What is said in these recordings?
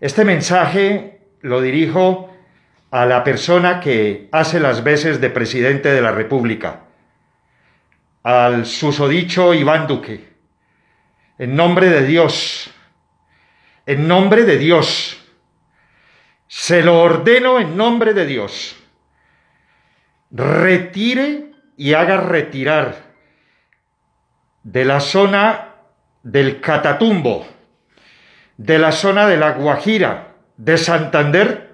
Este mensaje lo dirijo a la persona que hace las veces de presidente de la República, al susodicho Iván Duque. En nombre de Dios, en nombre de Dios, se lo ordeno en nombre de Dios. Retire y haga retirar de la zona del Catatumbo de la zona de La Guajira, de Santander,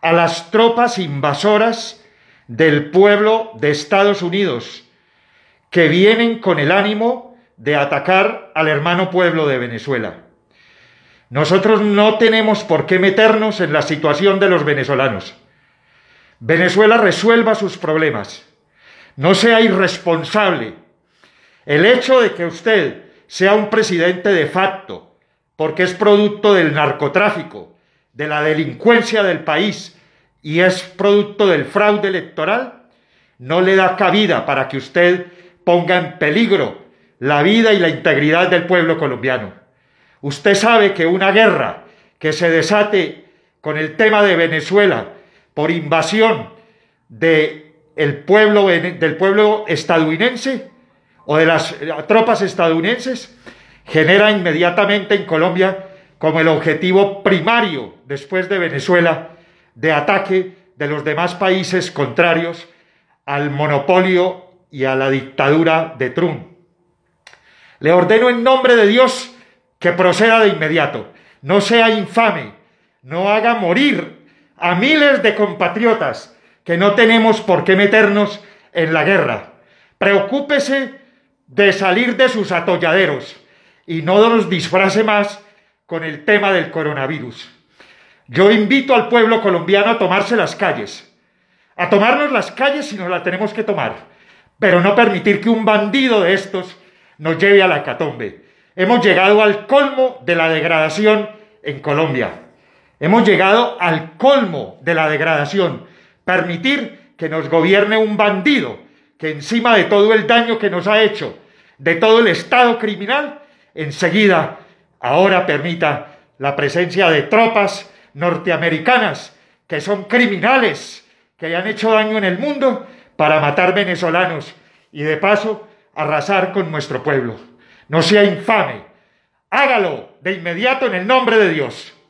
a las tropas invasoras del pueblo de Estados Unidos, que vienen con el ánimo de atacar al hermano pueblo de Venezuela. Nosotros no tenemos por qué meternos en la situación de los venezolanos. Venezuela resuelva sus problemas. No sea irresponsable. El hecho de que usted sea un presidente de facto, porque es producto del narcotráfico, de la delincuencia del país y es producto del fraude electoral, no le da cabida para que usted ponga en peligro la vida y la integridad del pueblo colombiano. Usted sabe que una guerra que se desate con el tema de Venezuela por invasión pueblo, del pueblo estadounidense o de las eh, tropas estadounidenses genera inmediatamente en Colombia como el objetivo primario, después de Venezuela, de ataque de los demás países contrarios al monopolio y a la dictadura de Trump. Le ordeno en nombre de Dios que proceda de inmediato, no sea infame, no haga morir a miles de compatriotas que no tenemos por qué meternos en la guerra. Preocúpese de salir de sus atolladeros y no nos disfrace más con el tema del coronavirus. Yo invito al pueblo colombiano a tomarse las calles, a tomarnos las calles si nos las tenemos que tomar, pero no permitir que un bandido de estos nos lleve a la catombe. Hemos llegado al colmo de la degradación en Colombia. Hemos llegado al colmo de la degradación. Permitir que nos gobierne un bandido que encima de todo el daño que nos ha hecho, de todo el estado criminal, enseguida, ahora permita la presencia de tropas norteamericanas que son criminales, que han hecho daño en el mundo para matar venezolanos y de paso arrasar con nuestro pueblo. No sea infame, hágalo de inmediato en el nombre de Dios.